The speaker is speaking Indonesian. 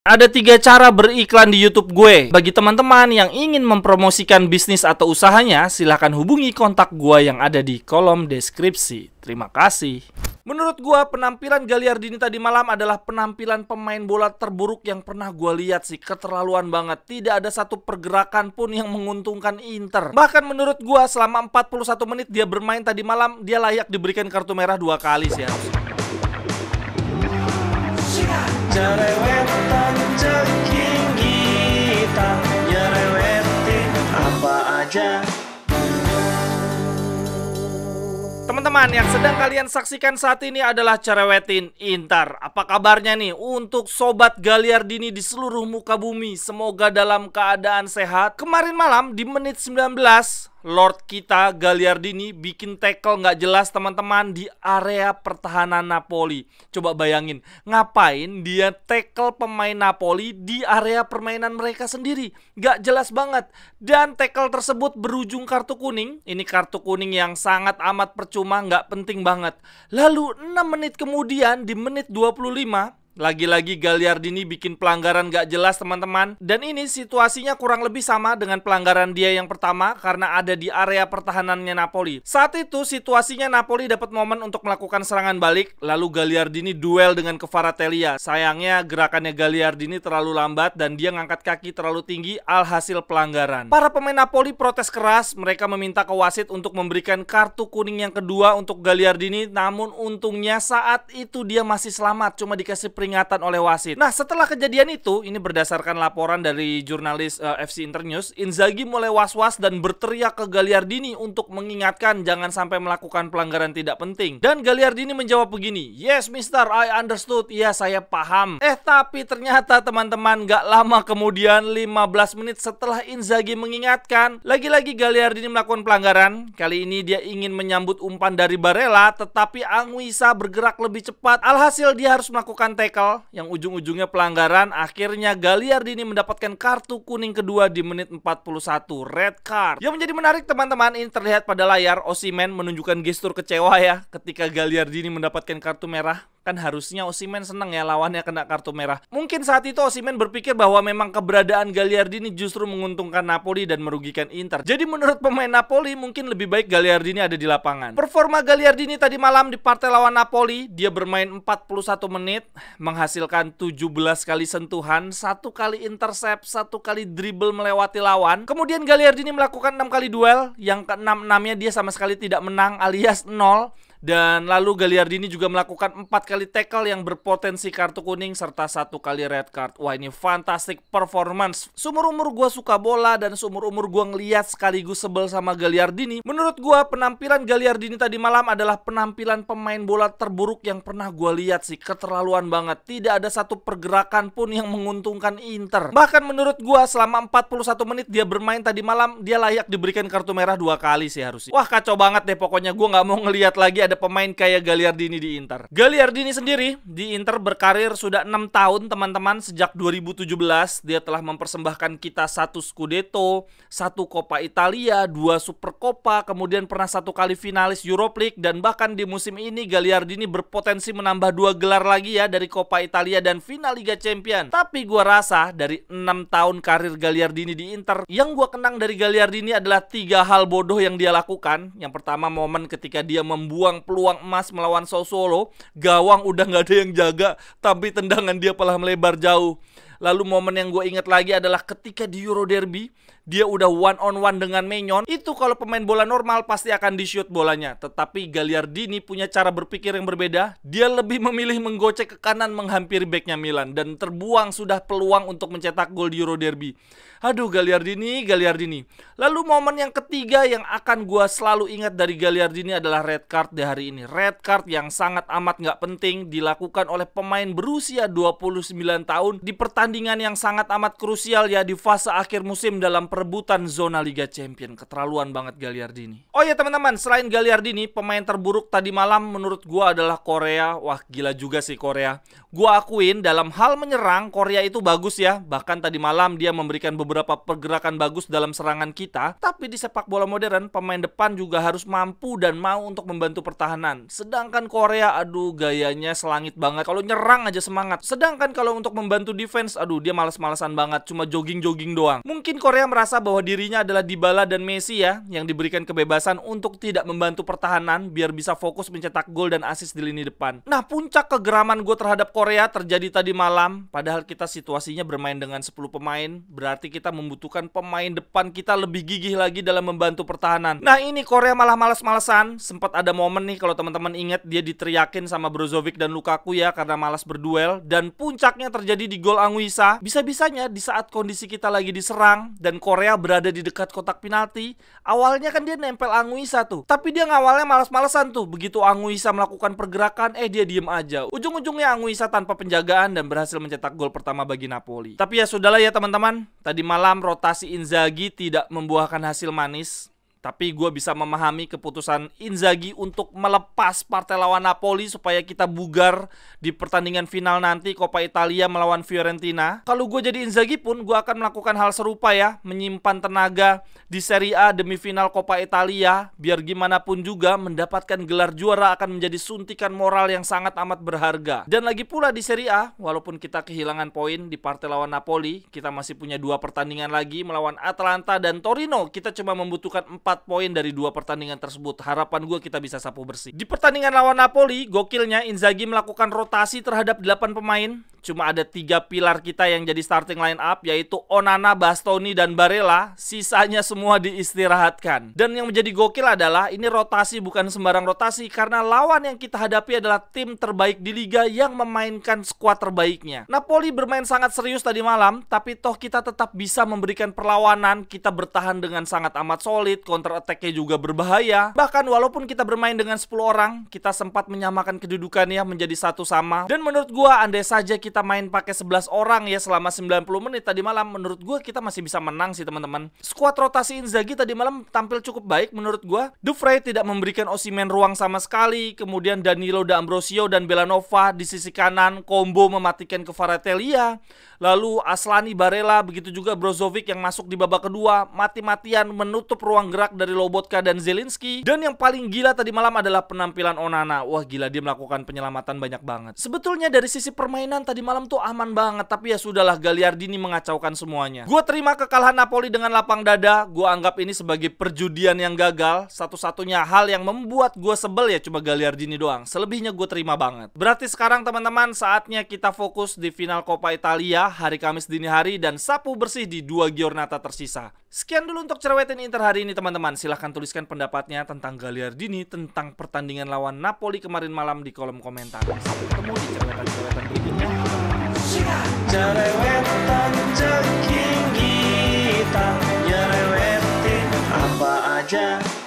Ada tiga cara beriklan di YouTube gue. Bagi teman-teman yang ingin mempromosikan bisnis atau usahanya, silahkan hubungi kontak gue yang ada di kolom deskripsi. Terima kasih. Menurut gue, penampilan Galiardini tadi malam adalah penampilan pemain bola terburuk yang pernah gue lihat sih. Keterlaluan banget. Tidak ada satu pergerakan pun yang menguntungkan Inter. Bahkan menurut gue, selama 41 menit dia bermain tadi malam, dia layak diberikan kartu merah dua kali sih harusnya. Jerewetan ceking kita Nyerewetin apa aja Teman-teman, yang sedang kalian saksikan saat ini adalah Cerewetin Intar. Apa kabarnya nih untuk Sobat dini di seluruh muka bumi? Semoga dalam keadaan sehat. Kemarin malam di menit 19, Lord kita Gagliardini bikin tackle nggak jelas teman-teman di area pertahanan Napoli. Coba bayangin, ngapain dia tackle pemain Napoli di area permainan mereka sendiri? Nggak jelas banget. Dan tackle tersebut berujung kartu kuning. Ini kartu kuning yang sangat amat percuma, nggak penting banget. Lalu 6 menit kemudian di menit 25, lagi-lagi Gagliardini bikin pelanggaran gak jelas teman-teman. Dan ini situasinya kurang lebih sama dengan pelanggaran dia yang pertama karena ada di area pertahanannya Napoli. Saat itu situasinya Napoli dapat momen untuk melakukan serangan balik lalu Gagliardini duel dengan Kevaratelia. Sayangnya gerakannya Gagliardini terlalu lambat dan dia ngangkat kaki terlalu tinggi alhasil pelanggaran. Para pemain Napoli protes keras, mereka meminta ke wasit untuk memberikan kartu kuning yang kedua untuk Gagliardini namun untungnya saat itu dia masih selamat cuma dikasih peringatan peringatan oleh wasit. Nah, setelah kejadian itu, ini berdasarkan laporan dari jurnalis uh, eh, FC Internews, Inzaghi mulai was-was dan berteriak ke Galiardini untuk mengingatkan jangan sampai melakukan pelanggaran tidak penting. Dan Galiardini menjawab begini, "Yes, Mister, I understood. Iya, saya paham." Eh, tapi ternyata teman-teman gak lama kemudian 15 menit setelah Inzaghi mengingatkan, lagi-lagi Galiardini melakukan pelanggaran. Kali ini dia ingin menyambut umpan dari Barella, tetapi Anguissa bergerak lebih cepat. Alhasil dia harus melakukan take tackle yang ujung-ujungnya pelanggaran. Akhirnya Galiardini mendapatkan kartu kuning kedua di menit 41, red card. Yang menjadi menarik teman-teman ini terlihat pada layar Osimen menunjukkan gestur kecewa ya ketika Galiardini mendapatkan kartu merah kan harusnya Osimen seneng ya lawannya kena kartu merah. Mungkin saat itu Osimen berpikir bahwa memang keberadaan Gagliardini justru menguntungkan Napoli dan merugikan Inter. Jadi menurut pemain Napoli mungkin lebih baik Gagliardini ada di lapangan. Performa Gagliardini tadi malam di partai lawan Napoli, dia bermain 41 menit, menghasilkan 17 kali sentuhan, satu kali intercept, satu kali dribble melewati lawan. Kemudian Gagliardini melakukan 6 kali duel, yang ke-6-6-nya dia sama sekali tidak menang alias 0. Dan lalu Gagliardini juga melakukan empat kali tackle yang berpotensi kartu kuning serta satu kali red card. Wah ini fantastic performance. Seumur-umur gue suka bola dan seumur-umur gue ngeliat sekaligus sebel sama Gagliardini. Menurut gue penampilan Gagliardini tadi malam adalah penampilan pemain bola terburuk yang pernah gue lihat sih. Keterlaluan banget. Tidak ada satu pergerakan pun yang menguntungkan Inter. Bahkan menurut gue selama 41 menit dia bermain tadi malam dia layak diberikan kartu merah dua kali sih harusnya. Wah kacau banget deh pokoknya gue nggak mau ngeliat lagi ada pemain kayak Gagliardini di Inter. Gagliardini sendiri di Inter berkarir sudah enam tahun teman-teman sejak 2017 dia telah mempersembahkan kita satu Scudetto, satu Coppa Italia, dua Supercoppa, kemudian pernah satu kali finalis Europe League dan bahkan di musim ini Gagliardini berpotensi menambah dua gelar lagi ya dari Coppa Italia dan final Liga Champion. Tapi gua rasa dari enam tahun karir Gagliardini di Inter, yang gua kenang dari Gagliardini adalah tiga hal bodoh yang dia lakukan. Yang pertama momen ketika dia membuang peluang emas melawan Sosolo. Gawang udah nggak ada yang jaga, tapi tendangan dia malah melebar jauh. Lalu momen yang gue inget lagi adalah ketika di Euro Derby, dia udah one on one dengan Menyon. Itu kalau pemain bola normal pasti akan di shoot bolanya. Tetapi Gagliardini punya cara berpikir yang berbeda. Dia lebih memilih menggocek ke kanan menghampiri backnya Milan dan terbuang sudah peluang untuk mencetak gol di Euro Derby. Aduh Gagliardini, Gagliardini. Lalu momen yang ketiga yang akan gue selalu ingat dari Gagliardini adalah red card di hari ini. Red card yang sangat amat nggak penting dilakukan oleh pemain berusia 29 tahun di pertandingan pertandingan yang sangat amat krusial ya di fase akhir musim dalam perebutan zona Liga Champion. Keterlaluan banget Galiardini. Oh ya teman-teman, selain Galiardini pemain terburuk tadi malam menurut gua adalah Korea. Wah, gila juga sih Korea. Gua akuin dalam hal menyerang Korea itu bagus ya. Bahkan tadi malam dia memberikan beberapa pergerakan bagus dalam serangan kita, tapi di sepak bola modern pemain depan juga harus mampu dan mau untuk membantu pertahanan. Sedangkan Korea aduh gayanya selangit banget. Kalau nyerang aja semangat. Sedangkan kalau untuk membantu defense aduh dia males-malesan banget cuma jogging-jogging doang. Mungkin Korea merasa bahwa dirinya adalah Dybala dan Messi ya yang diberikan kebebasan untuk tidak membantu pertahanan biar bisa fokus mencetak gol dan assist di lini depan. Nah, puncak kegeraman gue terhadap Korea terjadi tadi malam padahal kita situasinya bermain dengan 10 pemain, berarti kita membutuhkan pemain depan kita lebih gigih lagi dalam membantu pertahanan. Nah, ini Korea malah males-malesan. Sempat ada momen nih kalau teman-teman ingat dia diteriakin sama Brozovic dan Lukaku ya karena malas berduel dan puncaknya terjadi di gol Angwi bisa, Bisa-bisanya di saat kondisi kita lagi diserang dan Korea berada di dekat kotak penalti, awalnya kan dia nempel Anguissa tuh. Tapi dia ngawalnya malas-malesan tuh. Begitu Anguissa melakukan pergerakan, eh dia diem aja. Ujung-ujungnya Anguissa tanpa penjagaan dan berhasil mencetak gol pertama bagi Napoli. Tapi ya sudahlah ya teman-teman, tadi malam rotasi Inzaghi tidak membuahkan hasil manis. Tapi gue bisa memahami keputusan Inzaghi untuk melepas partai lawan Napoli supaya kita bugar di pertandingan final nanti Coppa Italia melawan Fiorentina. Kalau gue jadi Inzaghi pun gue akan melakukan hal serupa ya, menyimpan tenaga di Serie A demi final Coppa Italia. Biar gimana pun juga mendapatkan gelar juara akan menjadi suntikan moral yang sangat amat berharga. Dan lagi pula di Serie A, walaupun kita kehilangan poin di partai lawan Napoli, kita masih punya dua pertandingan lagi melawan Atalanta dan Torino. Kita cuma membutuhkan 4 4 poin dari dua pertandingan tersebut. Harapan gue kita bisa sapu bersih. Di pertandingan lawan Napoli, gokilnya Inzaghi melakukan rotasi terhadap 8 pemain. Cuma ada tiga pilar kita yang jadi starting line up yaitu Onana, Bastoni, dan Barella. Sisanya semua diistirahatkan. Dan yang menjadi gokil adalah ini rotasi bukan sembarang rotasi karena lawan yang kita hadapi adalah tim terbaik di liga yang memainkan skuad terbaiknya. Napoli bermain sangat serius tadi malam, tapi toh kita tetap bisa memberikan perlawanan. Kita bertahan dengan sangat amat solid, counter attack-nya juga berbahaya. Bahkan walaupun kita bermain dengan 10 orang, kita sempat menyamakan kedudukannya menjadi satu sama. Dan menurut gua andai saja kita kita main pakai 11 orang ya selama 90 menit tadi malam menurut gue kita masih bisa menang sih teman-teman. Skuad rotasi Inzaghi tadi malam tampil cukup baik menurut gue. Frey tidak memberikan Osimen ruang sama sekali. Kemudian Danilo D'Ambrosio dan Belanova di sisi kanan combo mematikan ke Kvaratskhelia. Lalu Aslani Barella begitu juga Brozovic yang masuk di babak kedua mati-matian menutup ruang gerak dari Lobotka dan Zelinski. Dan yang paling gila tadi malam adalah penampilan Onana. Wah gila dia melakukan penyelamatan banyak banget. Sebetulnya dari sisi permainan tadi tadi malam tuh aman banget, tapi ya sudahlah Gagliardini mengacaukan semuanya. Gue terima kekalahan Napoli dengan lapang dada, gue anggap ini sebagai perjudian yang gagal. Satu-satunya hal yang membuat gue sebel ya cuma Gagliardini doang. Selebihnya gue terima banget. Berarti sekarang teman-teman saatnya kita fokus di final Coppa Italia hari Kamis dini hari dan sapu bersih di dua giornata tersisa. Sekian dulu untuk cerewetin Inter hari ini teman-teman. Silahkan tuliskan pendapatnya tentang Gagliardini, tentang pertandingan lawan Napoli kemarin malam di kolom komentar. Sampai ketemu di cerewetan-cerewetan berikutnya. Apa aja